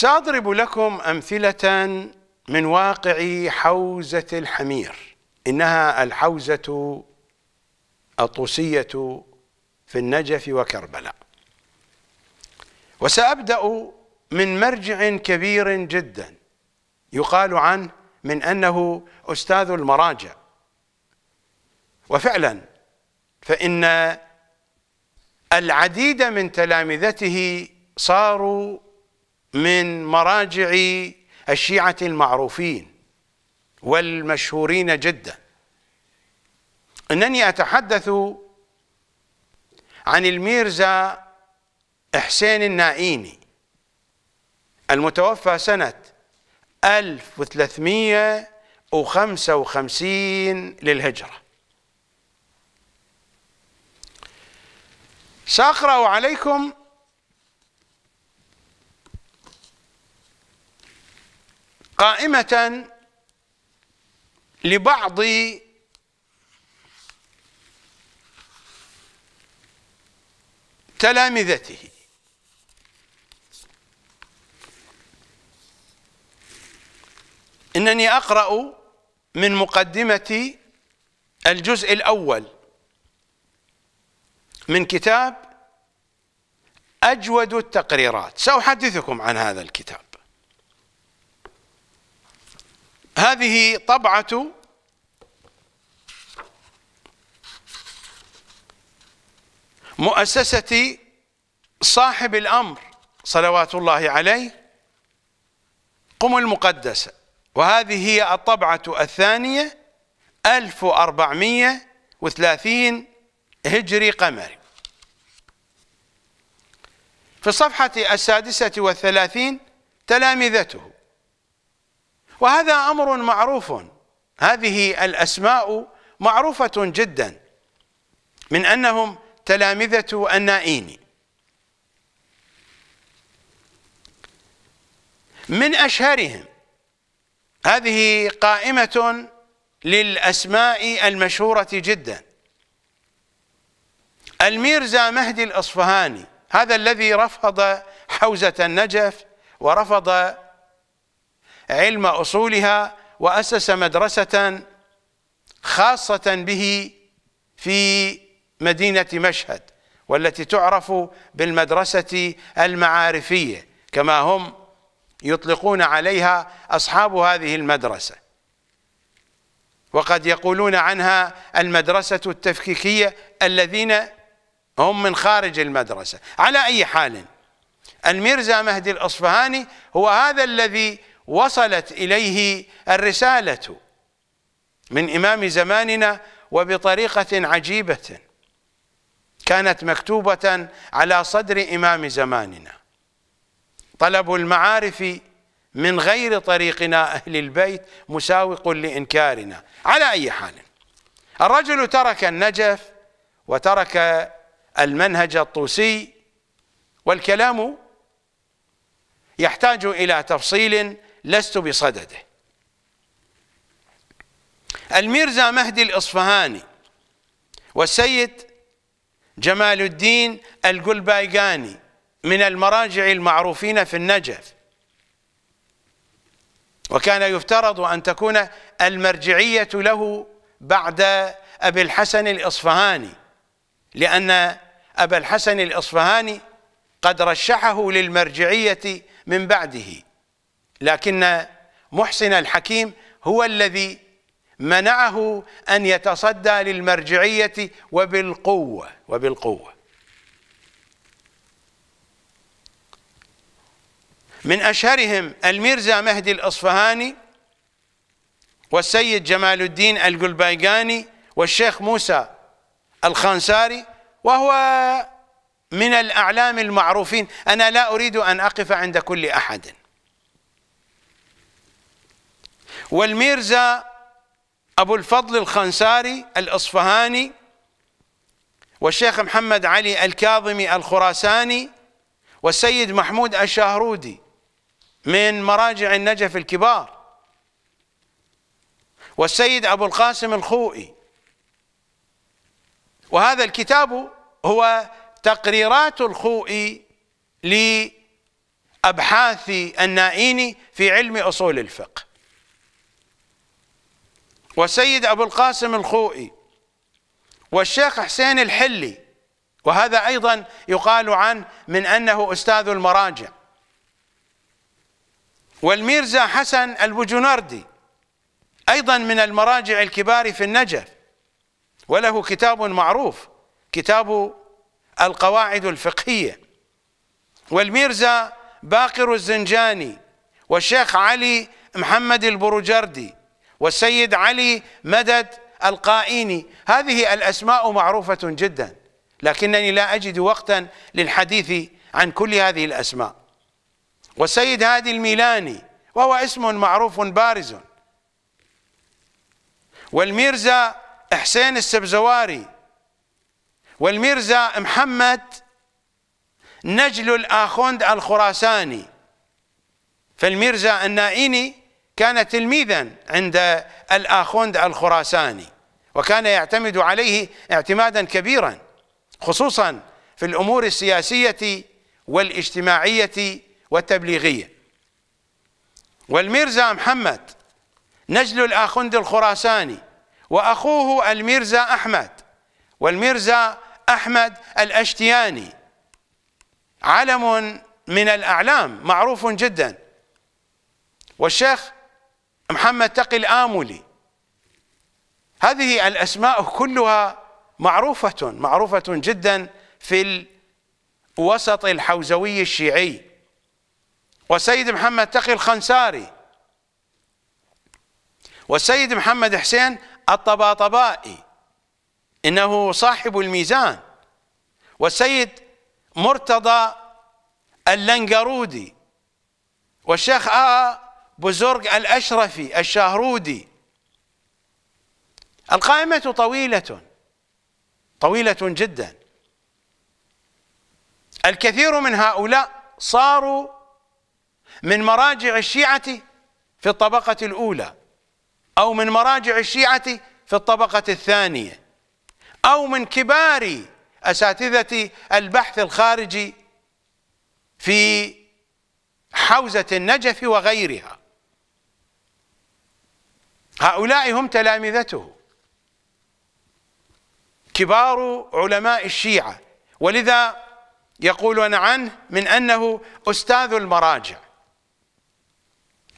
سأضرب لكم أمثلة من واقع حوزة الحمير إنها الحوزة الطوسية في النجف وكربلاء وسأبدأ من مرجع كبير جدا يقال عنه من أنه أستاذ المراجع وفعلا فإن العديد من تلامذته صاروا من مراجع الشيعة المعروفين والمشهورين جدا أنني أتحدث عن الميرزا حسين النائيني المتوفى سنة 1355 للهجرة سأقرأ عليكم قائمة لبعض تلامذته إنني أقرأ من مقدمة الجزء الأول من كتاب أجود التقريرات سأحدثكم عن هذا الكتاب هذه طبعة مؤسسة صاحب الأمر صلوات الله عليه قم المقدسة وهذه هي الطبعة الثانية 1430 هجري قمري في الصفحة السادسة والثلاثين تلامذته وهذا امر معروف هذه الاسماء معروفه جدا من انهم تلامذه النائين من اشهرهم هذه قائمه للاسماء المشهوره جدا الميرزا مهدي الاصفهاني هذا الذي رفض حوزه النجف ورفض علم أصولها وأسس مدرسة خاصة به في مدينة مشهد والتي تعرف بالمدرسة المعارفية كما هم يطلقون عليها أصحاب هذه المدرسة وقد يقولون عنها المدرسة التفكيكية الذين هم من خارج المدرسة على أي حال الميرزا مهدي الأصفهاني هو هذا الذي وصلت إليه الرسالة من إمام زماننا وبطريقة عجيبة كانت مكتوبة على صدر إمام زماننا طلب المعارف من غير طريقنا أهل البيت مساوق لإنكارنا على أي حال الرجل ترك النجف وترك المنهج الطوسي والكلام يحتاج إلى تفصيل لست بصدده الميرزا مهدي الإصفهاني والسيد جمال الدين القلبايقاني من المراجع المعروفين في النجف وكان يفترض أن تكون المرجعية له بعد أبي الحسن الإصفهاني لأن أبا الحسن الإصفهاني قد رشحه للمرجعية من بعده لكن محسن الحكيم هو الذي منعه أن يتصدى للمرجعية وبالقوة وبالقوة من أشهرهم الميرزا مهدي الأصفهاني والسيد جمال الدين القلبايقاني والشيخ موسى الخنساري وهو من الأعلام المعروفين أنا لا أريد أن أقف عند كل أحد والميرزا أبو الفضل الخنساري الأصفهاني والشيخ محمد علي الكاظمي الخراساني والسيد محمود الشاهرودي من مراجع النجف الكبار والسيد أبو القاسم الخوئي وهذا الكتاب هو تقريرات الخوئي لأبحاث النائين في علم أصول الفقه والسيد أبو القاسم الخوئي والشيخ حسين الحلي وهذا أيضا يقال عنه من أنه أستاذ المراجع والميرزا حسن البجنردي أيضا من المراجع الكبار في النجف وله كتاب معروف كتاب القواعد الفقهية والميرزا باقر الزنجاني والشيخ علي محمد البروجردي والسيد علي مدد القائيني هذه الأسماء معروفة جدا لكنني لا أجد وقتا للحديث عن كل هذه الأسماء والسيد هادي الميلاني وهو اسم معروف بارز والميرزا حسين السبزواري والميرزا محمد نجل الآخوند الخراساني فالميرزا النائيني كان تلميذا عند الآخوند الخراساني وكان يعتمد عليه اعتمادا كبيرا خصوصا في الأمور السياسية والاجتماعية والتبليغية والميرزا محمد نجل الاخوند الخراساني وأخوه الميرزا أحمد والميرزا أحمد الأشتياني علم من الأعلام معروف جدا والشيخ محمد تقي الآملي هذه الأسماء كلها معروفة معروفة جدا في الوسط الحوزوي الشيعي والسيد محمد تقي الخنساري والسيد محمد حسين الطباطبائي إنه صاحب الميزان والسيد مرتضى اللنقرودي والشيخ آه بزرق الأشرفي الشاهرودي القائمة طويلة طويلة جدا الكثير من هؤلاء صاروا من مراجع الشيعة في الطبقة الأولى أو من مراجع الشيعة في الطبقة الثانية أو من كبار أساتذة البحث الخارجي في حوزة النجف وغيرها هؤلاء هم تلامذته كبار علماء الشيعة ولذا يقولون عنه من أنه أستاذ المراجع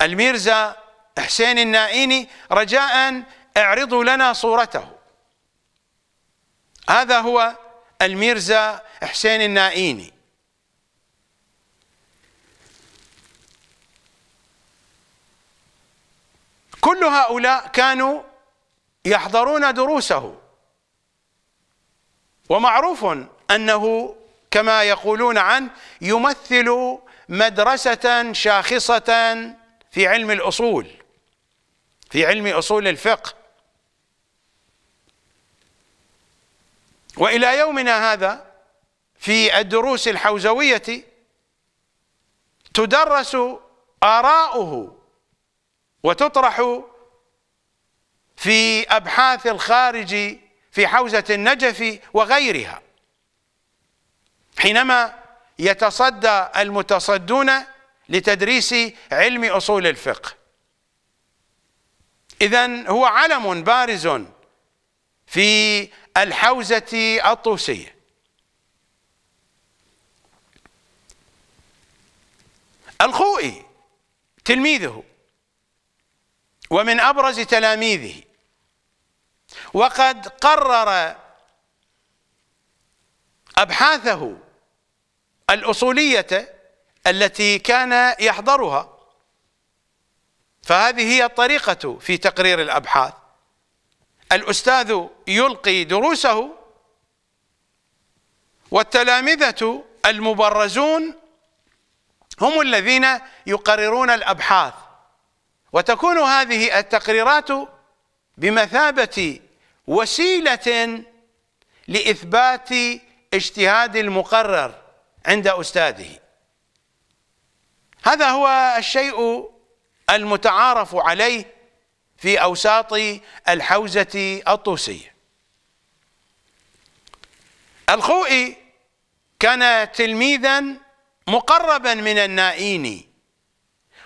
الميرزا حسين النائيني رجاء اعرضوا لنا صورته هذا هو الميرزا حسين النائيني كل هؤلاء كانوا يحضرون دروسه ومعروف انه كما يقولون عنه يمثل مدرسه شاخصه في علم الاصول في علم اصول الفقه والى يومنا هذا في الدروس الحوزويه تدرس اراؤه وتطرح في أبحاث الخارج في حوزة النجف وغيرها حينما يتصدى المتصدون لتدريس علم أصول الفقه إذا هو علم بارز في الحوزة الطوسية الخوئي تلميذه ومن أبرز تلاميذه وقد قرر أبحاثه الأصولية التي كان يحضرها فهذه هي الطريقة في تقرير الأبحاث الأستاذ يلقي دروسه والتلامذة المبرزون هم الذين يقررون الأبحاث وتكون هذه التقريرات بمثابة وسيلة لإثبات اجتهاد المقرر عند أستاذه هذا هو الشيء المتعارف عليه في أوساط الحوزة الطوسية الخوئي كان تلميذا مقربا من النائيني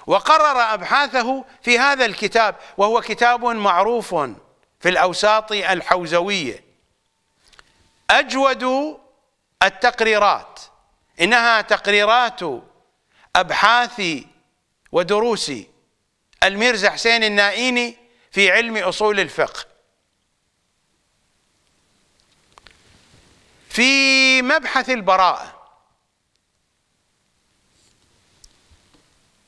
وقرر أبحاثه في هذا الكتاب وهو كتاب معروف في الأوساط الحوزوية أجود التقريرات إنها تقريرات أبحاث ودروس الميرزا حسين النائيني في علم أصول الفقه في مبحث البراءة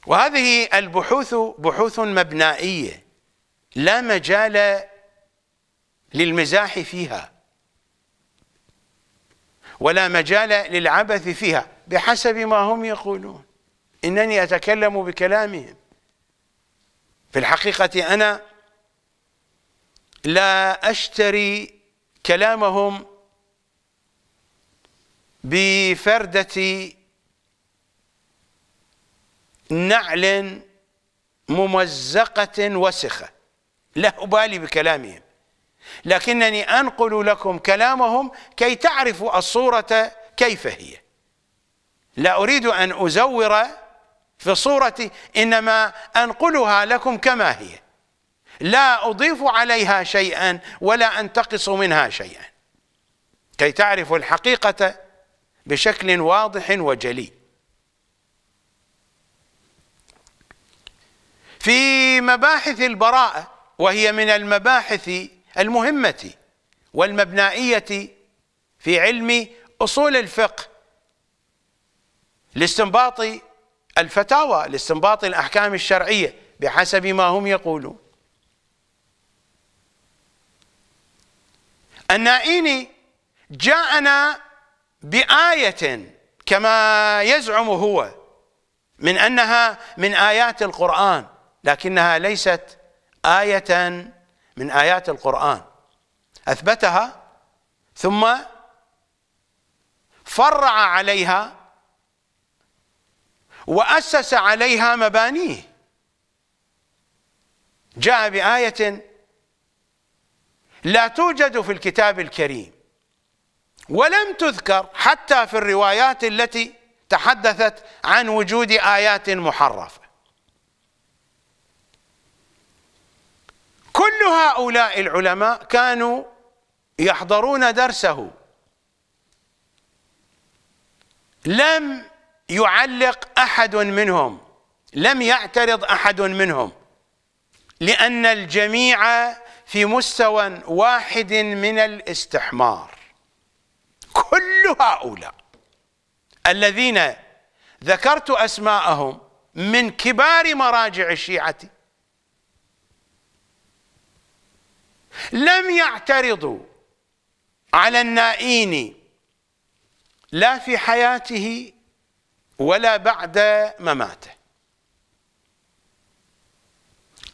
وهذه البحوث بحوث مبنائية لا مجال للمزاح فيها ولا مجال للعبث فيها بحسب ما هم يقولون إنني أتكلم بكلامهم في الحقيقة أنا لا أشتري كلامهم بفردة نعل ممزقة وسخة لا أبالي بكلامهم لكنني أنقل لكم كلامهم كي تعرفوا الصورة كيف هي لا أريد أن أزور في صورتي إنما أنقلها لكم كما هي لا أضيف عليها شيئا ولا أنتقص منها شيئا كي تعرفوا الحقيقة بشكل واضح وجلي في مباحث البراءة وهي من المباحث المهمة والمبنائية في علم أصول الفقه لاستنباط الفتاوى لاستنباط الأحكام الشرعية بحسب ما هم يقولون النائيني جاءنا بآية كما يزعم هو من أنها من آيات القرآن لكنها ليست آية من آيات القرآن أثبتها ثم فرع عليها وأسس عليها مبانيه جاء بآية لا توجد في الكتاب الكريم ولم تذكر حتى في الروايات التي تحدثت عن وجود آيات محرفة كل هؤلاء العلماء كانوا يحضرون درسه لم يعلق احد منهم لم يعترض احد منهم لان الجميع في مستوى واحد من الاستحمار كل هؤلاء الذين ذكرت اسماءهم من كبار مراجع الشيعه لم يعترضوا على النائين لا في حياته ولا بعد مماته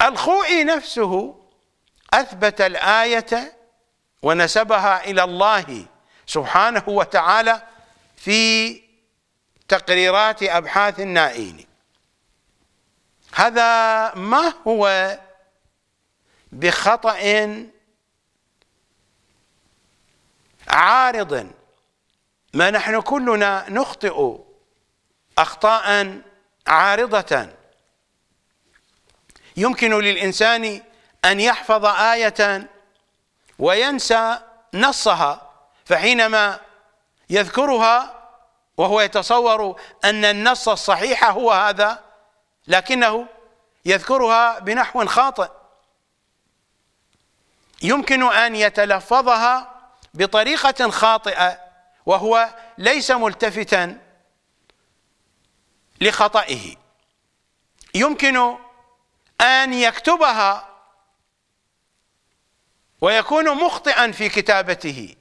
الخوئي نفسه أثبت الآية ونسبها إلى الله سبحانه وتعالى في تقريرات أبحاث النائين هذا ما هو بخطأ عارض ما نحن كلنا نخطئ أخطاء عارضة يمكن للإنسان أن يحفظ آية وينسى نصها فحينما يذكرها وهو يتصور أن النص الصحيح هو هذا لكنه يذكرها بنحو خاطئ يمكن أن يتلفظها بطريقة خاطئة وهو ليس ملتفتا لخطئه يمكن أن يكتبها ويكون مخطئا في كتابته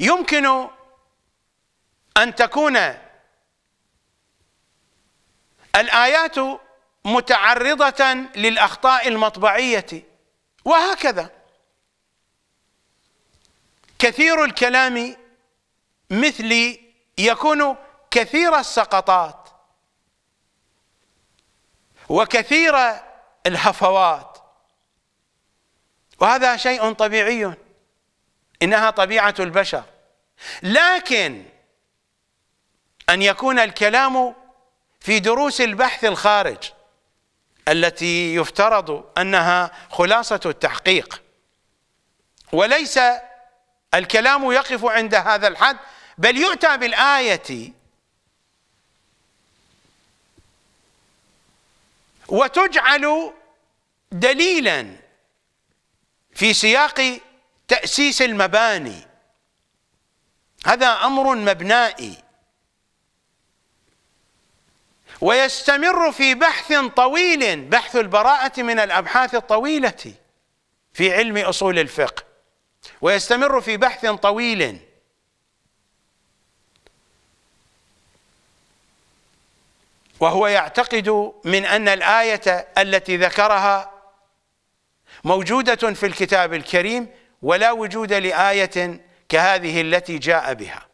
يمكن أن تكون الآيات متعرضة للأخطاء المطبعية وهكذا كثير الكلام مثلي يكون كثير السقطات وكثير الهفوات وهذا شيء طبيعي انها طبيعه البشر لكن ان يكون الكلام في دروس البحث الخارج التي يفترض انها خلاصه التحقيق وليس الكلام يقف عند هذا الحد بل يؤتى بالآية وتجعل دليلا في سياق تأسيس المباني هذا أمر مبنائي ويستمر في بحث طويل بحث البراءة من الأبحاث الطويلة في علم أصول الفقه ويستمر في بحث طويل وهو يعتقد من ان الايه التي ذكرها موجوده في الكتاب الكريم ولا وجود لايه كهذه التي جاء بها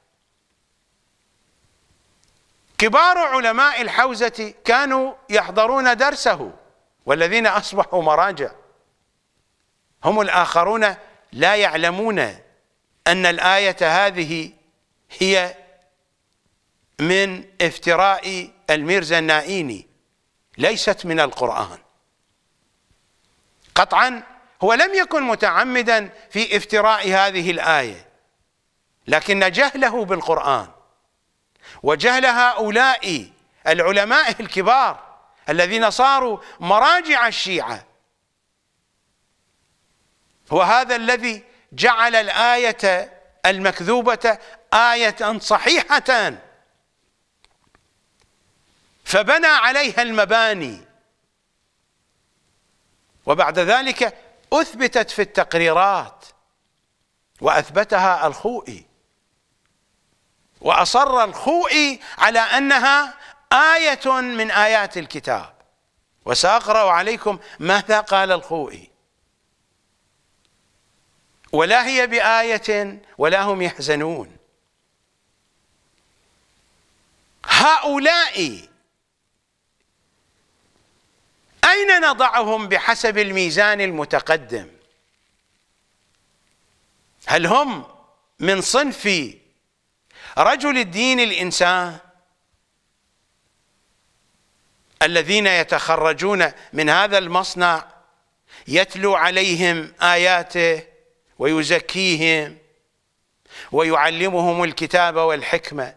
كبار علماء الحوزه كانوا يحضرون درسه والذين اصبحوا مراجع هم الاخرون لا يعلمون أن الآية هذه هي من افتراء الميرزا النائيني ليست من القرآن قطعا هو لم يكن متعمدا في افتراء هذه الآية لكن جهله بالقرآن وجهل هؤلاء العلماء الكبار الذين صاروا مراجع الشيعة هو هذا الذي جعل الآية المكذوبة آية صحيحة فبنى عليها المباني وبعد ذلك أثبتت في التقريرات وأثبتها الخوئي وأصر الخوئي على أنها آية من آيات الكتاب وسأقرأ عليكم ماذا قال الخوئي ولا هي بآية ولا هم يحزنون هؤلاء أين نضعهم بحسب الميزان المتقدم هل هم من صنف رجل الدين الإنسان الذين يتخرجون من هذا المصنع يتلو عليهم آياته ويزكيهم ويعلمهم الكتاب والحكمة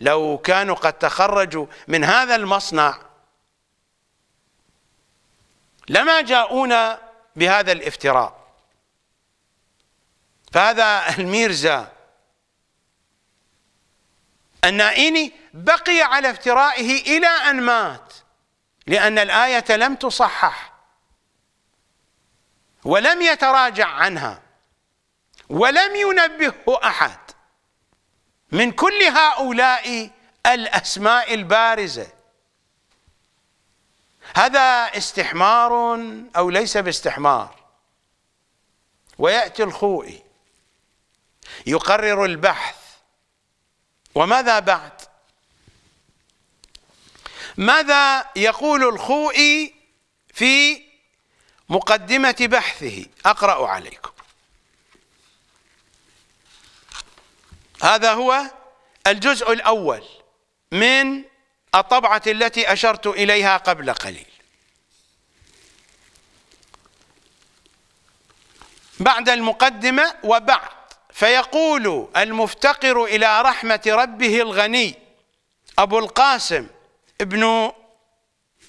لو كانوا قد تخرجوا من هذا المصنع لما جاءونا بهذا الافتراء فهذا الميرزا النائيني بقي على افترائه إلى أن مات لأن الآية لم تصحح ولم يتراجع عنها ولم ينبهه أحد من كل هؤلاء الأسماء البارزة هذا استحمار أو ليس باستحمار ويأتي الخوئي يقرر البحث وماذا بعد ماذا يقول الخوئي في مقدمة بحثه أقرأ عليكم هذا هو الجزء الأول من الطبعة التي أشرت إليها قبل قليل بعد المقدمة وبعد فيقول المفتقر إلى رحمة ربه الغني أبو القاسم ابن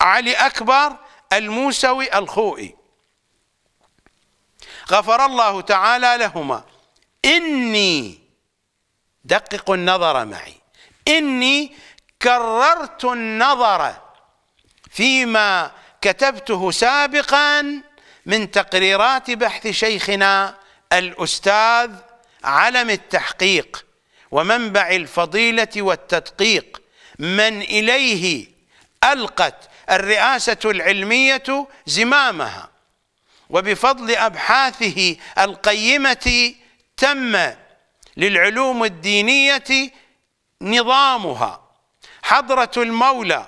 علي أكبر الموسوي الخوئي غفر الله تعالى لهما إني دققوا النظر معي إني كررت النظر فيما كتبته سابقا من تقريرات بحث شيخنا الأستاذ علم التحقيق ومنبع الفضيلة والتدقيق من إليه ألقت الرئاسة العلمية زمامها وبفضل أبحاثه القيمة تم للعلوم الدينية نظامها حضرة المولى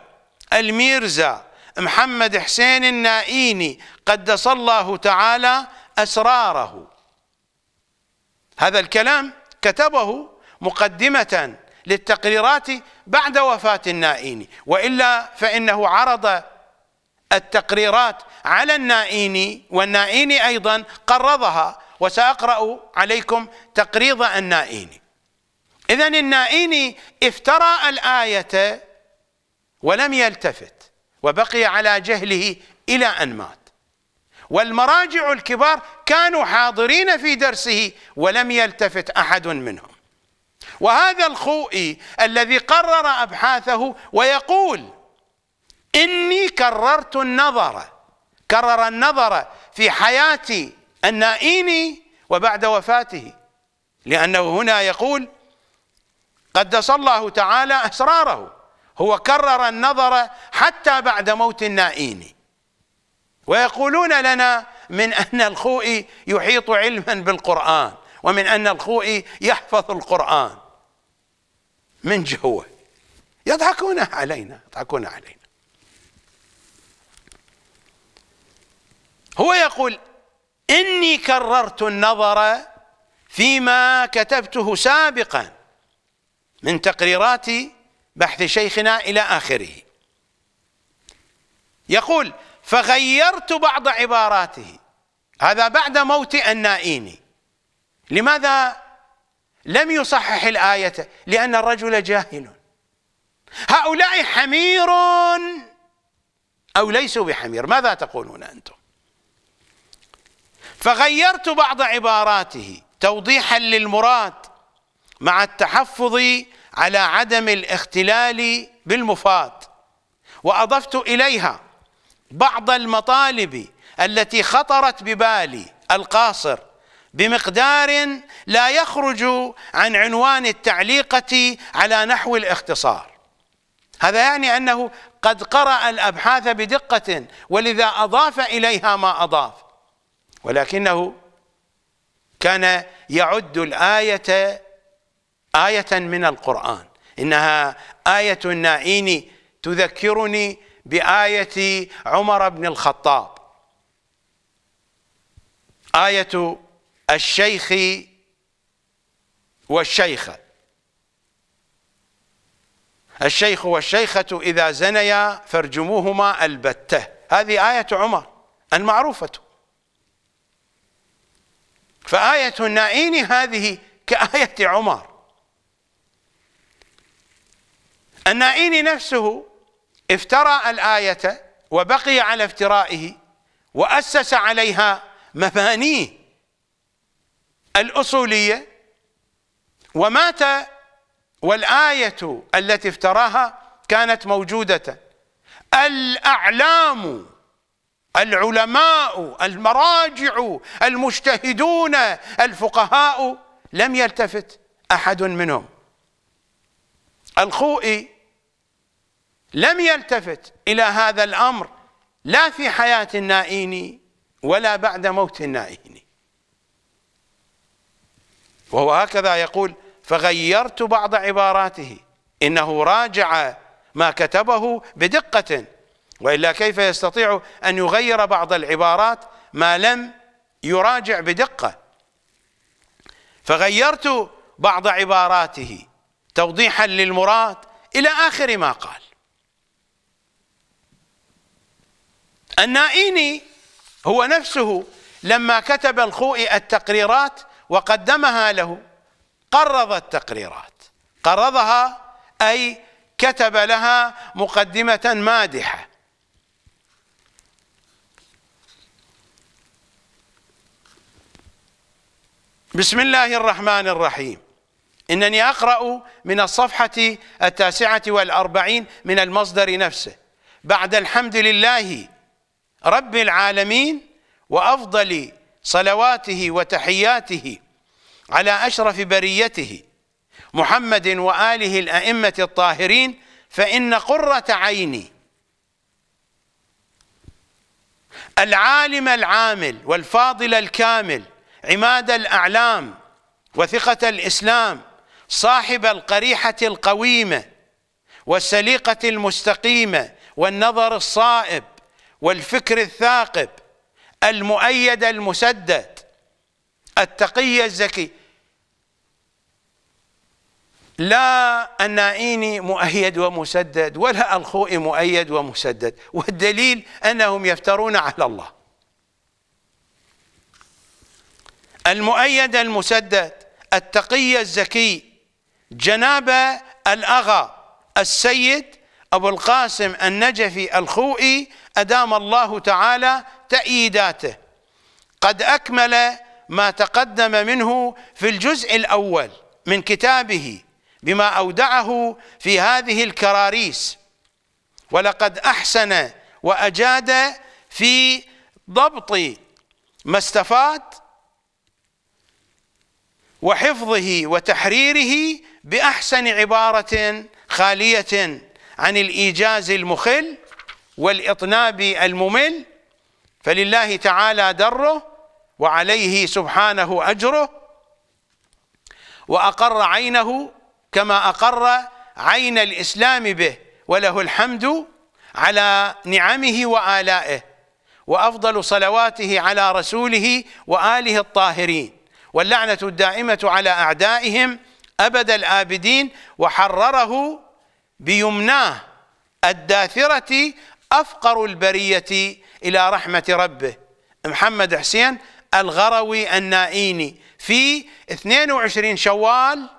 الميرزا محمد حسين النائيني قدس الله تعالى أسراره هذا الكلام كتبه مقدمة للتقريرات بعد وفاة النائيني وإلا فإنه عرض التقريرات على النائيني والنائيني أيضا قرضها وسأقرأ عليكم تقريض النائيني إذا النائيني افترى الآية ولم يلتفت وبقي على جهله إلى أن مات والمراجع الكبار كانوا حاضرين في درسه ولم يلتفت أحد منهم وهذا الخوئي الذي قرر أبحاثه ويقول إني كررت النظر كرر النظر في حياتي النائين وبعد وفاته لأنه هنا يقول قدس الله تعالى أسراره هو كرر النظر حتى بعد موت النائين ويقولون لنا من أن الخوئي يحيط علما بالقرآن ومن أن الخوئي يحفظ القرآن من جوه يضحكون علينا يضحكون علينا هو يقول إني كررت النظر فيما كتبته سابقا من تقريرات بحث شيخنا إلى آخره يقول فغيرت بعض عباراته هذا بعد موت النائيني لماذا لم يصحح الآية لأن الرجل جاهل هؤلاء حمير أو ليسوا بحمير ماذا تقولون أنتم فغيرت بعض عباراته توضيحا للمراد مع التحفظ على عدم الاختلال بالمفاد واضفت اليها بعض المطالب التي خطرت ببالي القاصر بمقدار لا يخرج عن عنوان التعليقه على نحو الاختصار هذا يعني انه قد قرأ الابحاث بدقه ولذا اضاف اليها ما اضاف ولكنه كان يعد الآية آية من القرآن إنها آية النائين تذكرني بآية عمر بن الخطاب آية الشيخ والشيخة الشيخ والشيخة إذا زنيا فارجموهما البتة هذه آية عمر المعروفة فآية النائين هذه كآية عمر النائين نفسه افترى الآية وبقي على افترائه وأسس عليها مبانيه الأصولية ومات والآية التي افتراها كانت موجودة الأعلام العلماء المراجع المجتهدون الفقهاء لم يلتفت أحد منهم الخوئي لم يلتفت إلى هذا الأمر لا في حياة النائين ولا بعد موت النائين وهو هكذا يقول فغيرت بعض عباراته إنه راجع ما كتبه بدقة وإلا كيف يستطيع أن يغير بعض العبارات ما لم يراجع بدقة فغيرت بعض عباراته توضيحا للمراد إلى آخر ما قال النائيني هو نفسه لما كتب الخوئي التقريرات وقدمها له قرض التقريرات قرضها أي كتب لها مقدمة مادحة بسم الله الرحمن الرحيم إنني أقرأ من الصفحة التاسعة والأربعين من المصدر نفسه بعد الحمد لله رب العالمين وأفضل صلواته وتحياته على أشرف بريته محمد وآله الأئمة الطاهرين فإن قرة عيني العالم العامل والفاضل الكامل عماد الأعلام وثقة الإسلام صاحب القريحة القويمة والسليقة المستقيمة والنظر الصائب والفكر الثاقب المؤيد المسدد التقي الزكي لا النائين مؤيد ومسدد ولا الخوئي مؤيد ومسدد والدليل أنهم يفترون على الله المؤيد المسدد التقي الزكي جناب الأغا السيد أبو القاسم النجفي الخوئي أدام الله تعالى تأييداته قد أكمل ما تقدم منه في الجزء الأول من كتابه بما أودعه في هذه الكراريس ولقد أحسن وأجاد في ضبط ما استفاد وحفظه وتحريره باحسن عباره خاليه عن الايجاز المخل والاطناب الممل فلله تعالى دره وعليه سبحانه اجره واقر عينه كما اقر عين الاسلام به وله الحمد على نعمه والائه وافضل صلواته على رسوله واله الطاهرين واللعنة الدائمة على أعدائهم أبد الآبدين وحرره بيمناه الداثرة أفقر البرية إلى رحمة ربه محمد حسين الغروي النائيني في 22 شوال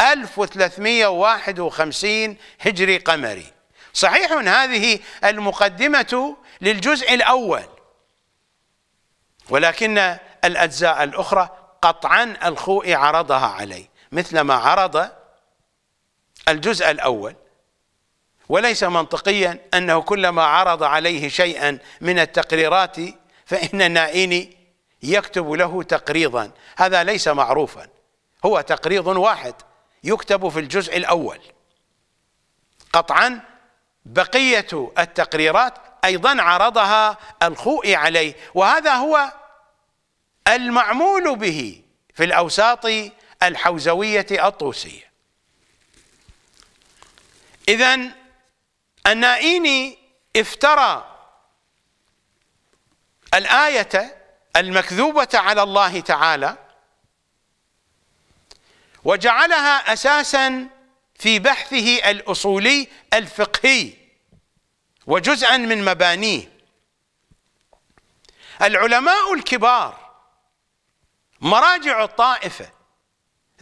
1351 هجري قمري صحيح هذه المقدمة للجزء الأول ولكن الأجزاء الأخرى قطعا الخوئي عرضها عليه مثل ما عرض الجزء الأول وليس منطقيا أنه كلما عرض عليه شيئا من التقريرات فإن النائين يكتب له تقريضا هذا ليس معروفا هو تقريض واحد يكتب في الجزء الأول قطعا بقية التقريرات أيضا عرضها الخوئي عليه وهذا هو المعمول به في الأوساط الحوزوية الطوسية إذا النائيني افترى الآية المكذوبة على الله تعالى وجعلها أساسا في بحثه الأصولي الفقهي وجزءا من مبانيه العلماء الكبار مراجع الطائفة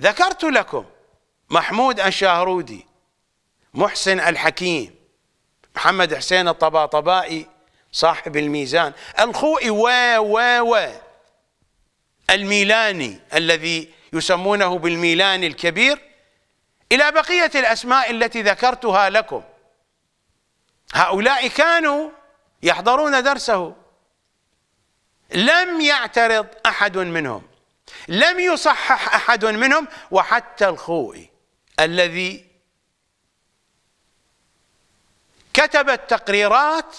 ذكرت لكم محمود الشاهرودي محسن الحكيم محمد حسين الطباطبائي صاحب الميزان الخوئي و و و الميلاني الذي يسمونه بالميلاني الكبير إلى بقية الأسماء التي ذكرتها لكم هؤلاء كانوا يحضرون درسه لم يعترض أحد منهم لم يصحح أحد منهم وحتى الخوئي الذي كتب التقريرات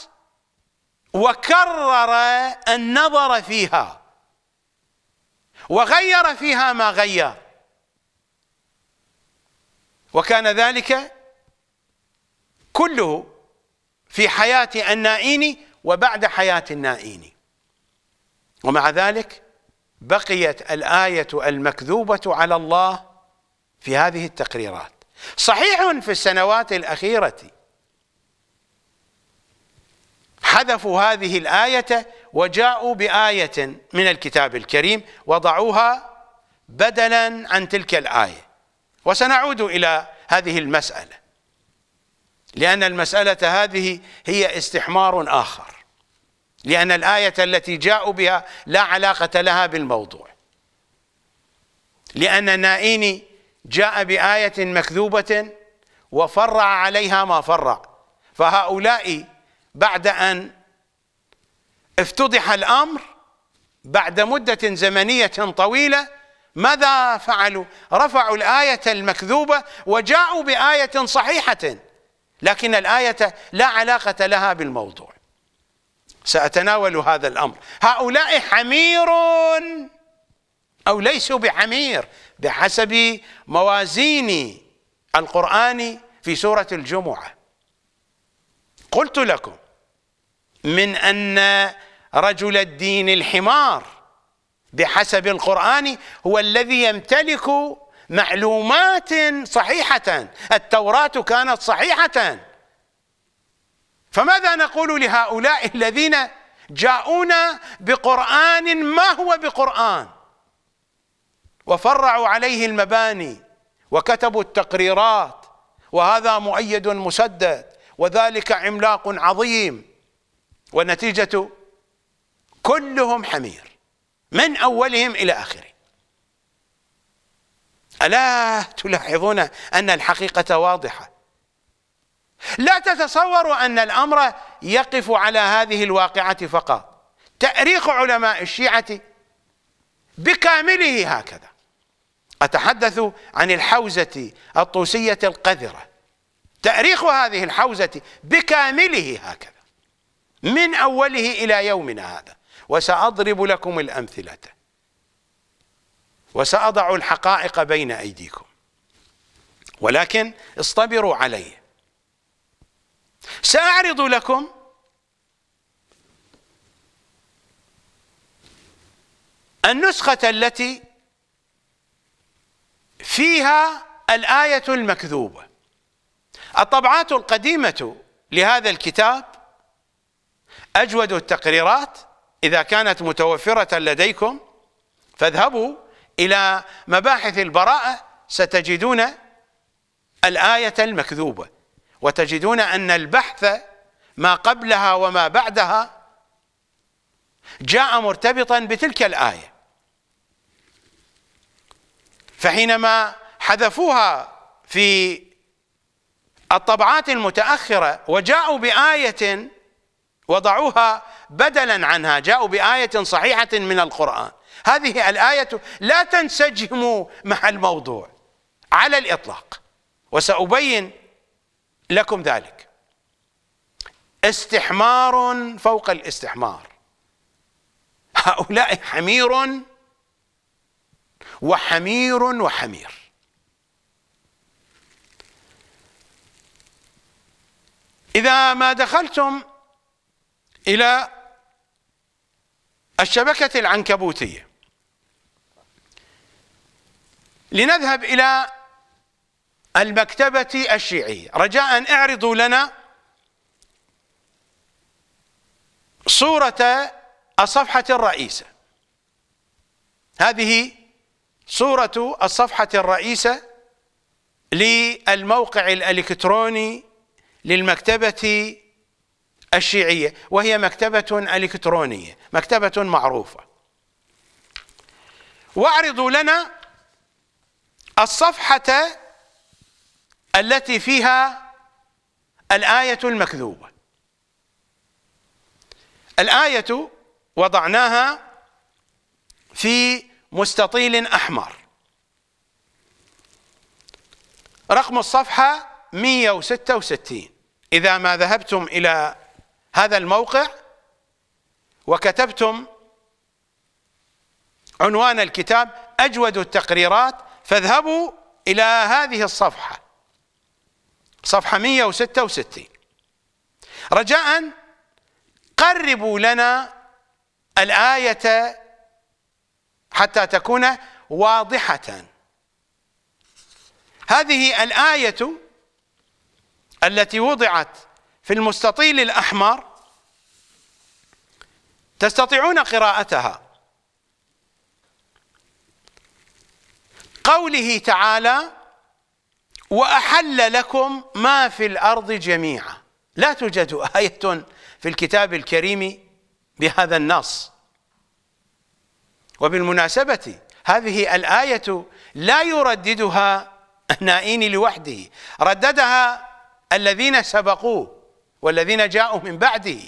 وكرر النظر فيها وغير فيها ما غير وكان ذلك كله في حياة النائين وبعد حياة النائين ومع ذلك بقيت الآية المكذوبة على الله في هذه التقريرات صحيح في السنوات الأخيرة حذفوا هذه الآية وجاءوا بآية من الكتاب الكريم وضعوها بدلا عن تلك الآية وسنعود إلى هذه المسألة لأن المسألة هذه هي استحمار آخر لأن الآية التي جاءوا بها لا علاقة لها بالموضوع لأن نائيني جاء بآية مكذوبة وفرع عليها ما فرع فهؤلاء بعد أن افتضح الأمر بعد مدة زمنية طويلة ماذا فعلوا رفعوا الآية المكذوبة وجاءوا بآية صحيحة لكن الآية لا علاقة لها بالموضوع سأتناول هذا الأمر هؤلاء حمير أو ليسوا بحمير بحسب موازين القرآن في سورة الجمعة قلت لكم من أن رجل الدين الحمار بحسب القرآن هو الذي يمتلك معلومات صحيحة التوراة كانت صحيحة فماذا نقول لهؤلاء الذين جاءونا بقرآن ما هو بقرآن وفرعوا عليه المباني وكتبوا التقريرات وهذا مؤيد مسدد وذلك عملاق عظيم والنتيجة كلهم حمير من أولهم إلى آخره ألا تلاحظون أن الحقيقة واضحة لا تتصوروا أن الأمر يقف على هذه الواقعة فقط تأريخ علماء الشيعة بكامله هكذا أتحدث عن الحوزة الطوسية القذرة تأريخ هذه الحوزة بكامله هكذا من أوله إلى يومنا هذا وسأضرب لكم الأمثلة وسأضع الحقائق بين أيديكم ولكن اصطبروا عليه سأعرض لكم النسخة التي فيها الآية المكذوبة الطبعات القديمة لهذا الكتاب أجود التقريرات إذا كانت متوفرة لديكم فاذهبوا إلى مباحث البراءة ستجدون الآية المكذوبة وتجدون أن البحث ما قبلها وما بعدها جاء مرتبطا بتلك الآية فحينما حذفوها في الطبعات المتأخرة وجاءوا بآية وضعوها بدلا عنها جاءوا بآية صحيحة من القرآن هذه الآية لا تنسجم مع الموضوع على الإطلاق وسأبين لكم ذلك استحمار فوق الاستحمار هؤلاء حمير وحمير وحمير إذا ما دخلتم إلى الشبكة العنكبوتية لنذهب إلى المكتبة الشيعية رجاء اعرضوا لنا صورة الصفحة الرئيسة هذه صورة الصفحة الرئيسة للموقع الإلكتروني للمكتبة الشيعية وهي مكتبة إلكترونية مكتبة معروفة واعرضوا لنا الصفحة التي فيها الآية المكذوبة الآية وضعناها في مستطيل أحمر رقم الصفحة 166 إذا ما ذهبتم إلى هذا الموقع وكتبتم عنوان الكتاب أجود التقريرات فاذهبوا إلى هذه الصفحة صفحة 166 رجاء قربوا لنا الآية حتى تكون واضحة هذه الآية التي وضعت في المستطيل الأحمر تستطيعون قراءتها قوله تعالى وأحل لكم ما في الأرض جميعا لا توجد آية في الكتاب الكريم بهذا النص وبالمناسبة هذه الآية لا يرددها النائين لوحده رددها الذين سبقوه والذين جاءوا من بعده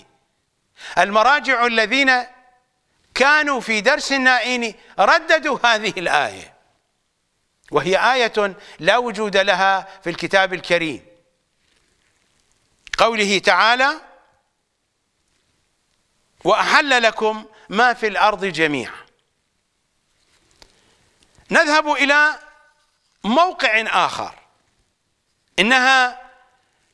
المراجع الذين كانوا في درس النائين رددوا هذه الآية وهي آية لا وجود لها في الكتاب الكريم قوله تعالى وأحل لكم ما في الأرض جميعا نذهب إلى موقع آخر إنها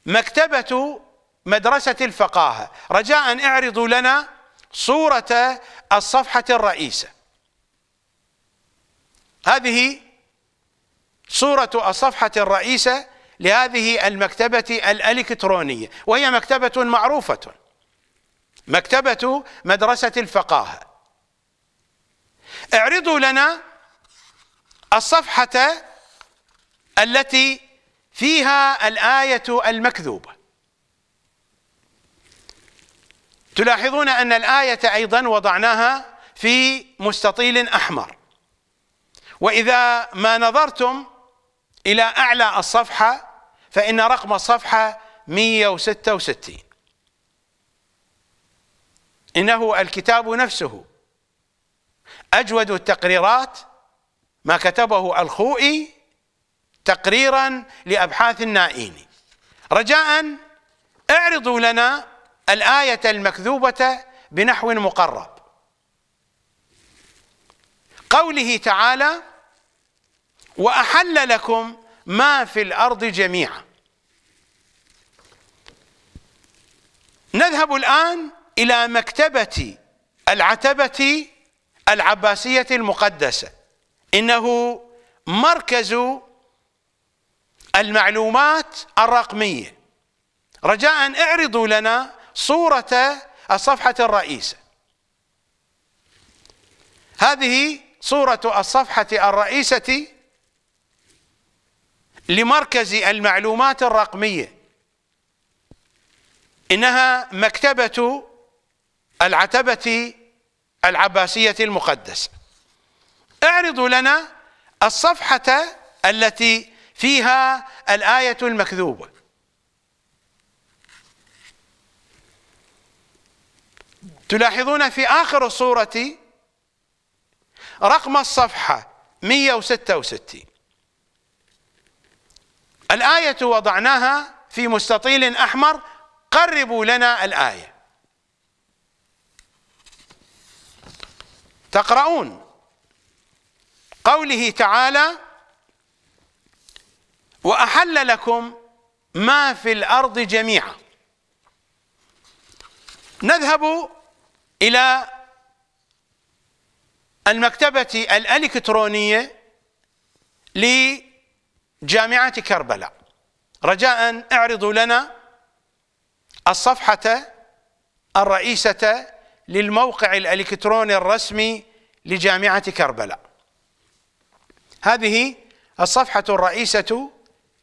مكتبة مدرسة الفقاهة رجاء اعرضوا لنا صورة الصفحة الرئيسة هذه صورة الصفحة الرئيسة لهذه المكتبة الإلكترونية وهي مكتبة معروفة مكتبة مدرسة الفقاهة اعرضوا لنا الصفحة التي فيها الآية المكذوبة تلاحظون أن الآية أيضا وضعناها في مستطيل أحمر وإذا ما نظرتم إلى أعلى الصفحة فإن رقم الصفحة 166 إنه الكتاب نفسه أجود التقريرات ما كتبه الخوئي تقريرا لأبحاث النائين رجاء اعرضوا لنا الآية المكذوبة بنحو مقرب قوله تعالى وأحل لكم ما في الأرض جميعا نذهب الآن إلى مكتبة العتبة العباسية المقدسة إنه مركز المعلومات الرقمية رجاء اعرضوا لنا صورة الصفحة الرئيسة هذه صورة الصفحة الرئيسة لمركز المعلومات الرقمية إنها مكتبة العتبة العباسية المقدسة اعرضوا لنا الصفحة التي فيها الآية المكذوبة تلاحظون في آخر الصورة رقم الصفحة 166 الآية وضعناها في مستطيل أحمر قربوا لنا الآية تقرؤون قوله تعالى وأحل لكم ما في الأرض جميعا نذهب إلى المكتبة الإلكترونية لي جامعة كربلاء رجاء اعرضوا لنا الصفحة الرئيسة للموقع الإلكتروني الرسمي لجامعة كربلاء هذه الصفحة الرئيسة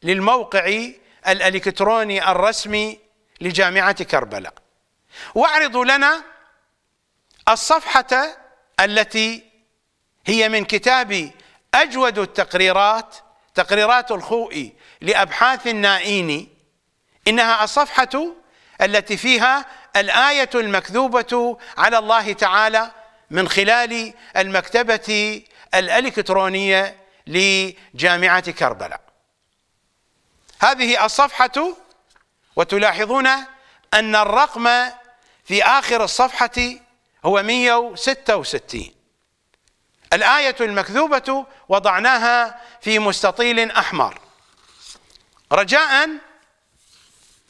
للموقع الإلكتروني الرسمي لجامعة كربلاء واعرضوا لنا الصفحة التي هي من كتاب أجود التقريرات تقريرات الخوئي لأبحاث النائيني إنها الصفحة التي فيها الآية المكذوبة على الله تعالى من خلال المكتبة الإلكترونية لجامعة كربلاء هذه الصفحة وتلاحظون أن الرقم في آخر الصفحة هو 166 الآية المكذوبة وضعناها في مستطيل أحمر رجاء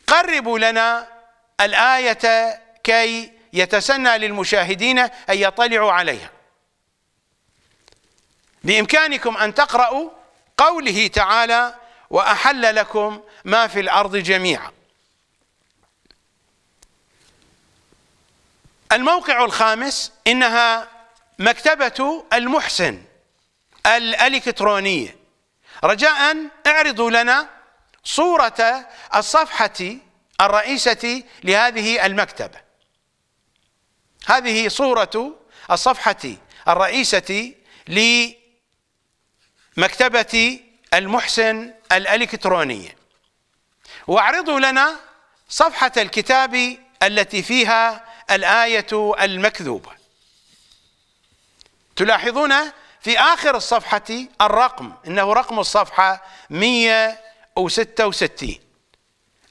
قربوا لنا الآية كي يتسنى للمشاهدين أن يطلعوا عليها بإمكانكم أن تقرأوا قوله تعالى وأحل لكم ما في الأرض جميعا الموقع الخامس إنها مكتبة المحسن الإلكترونية رجاء اعرضوا لنا صورة الصفحة الرئيسة لهذه المكتبة هذه صورة الصفحة الرئيسة لمكتبة المحسن الإلكترونية واعرضوا لنا صفحة الكتاب التي فيها الآية المكذوبة تلاحظون في آخر الصفحة الرقم إنه رقم الصفحة 166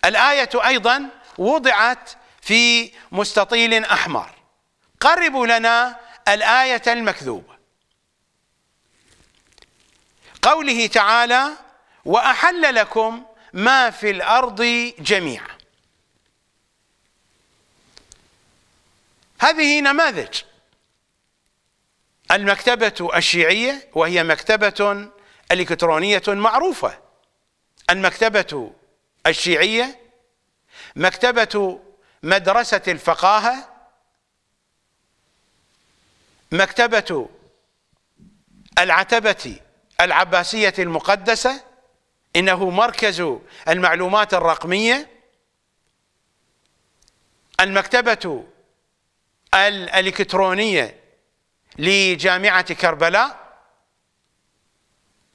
الآية أيضا وضعت في مستطيل أحمر قربوا لنا الآية المكذوبة قوله تعالى وأحل لكم ما في الأرض جميعا هذه نماذج المكتبة الشيعية وهي مكتبة إلكترونية معروفة المكتبة الشيعية مكتبة مدرسة الفقاهة مكتبة العتبة العباسية المقدسة إنه مركز المعلومات الرقمية المكتبة الإلكترونية لجامعة كربلاء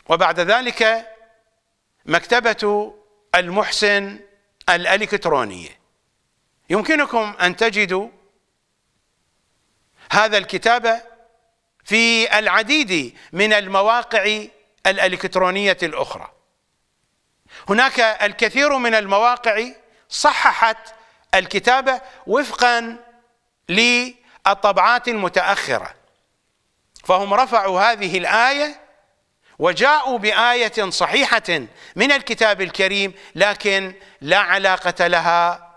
وبعد ذلك مكتبة المحسن الإلكترونية يمكنكم أن تجدوا هذا الكتاب في العديد من المواقع الإلكترونية الأخرى هناك الكثير من المواقع صححت الكتابة وفقا للطبعات المتأخرة فهم رفعوا هذه الآية وجاءوا بآية صحيحة من الكتاب الكريم لكن لا علاقة لها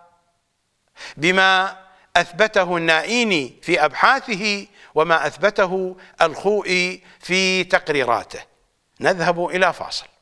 بما أثبته النائيني في أبحاثه وما أثبته الخوئي في تقريراته نذهب إلى فاصل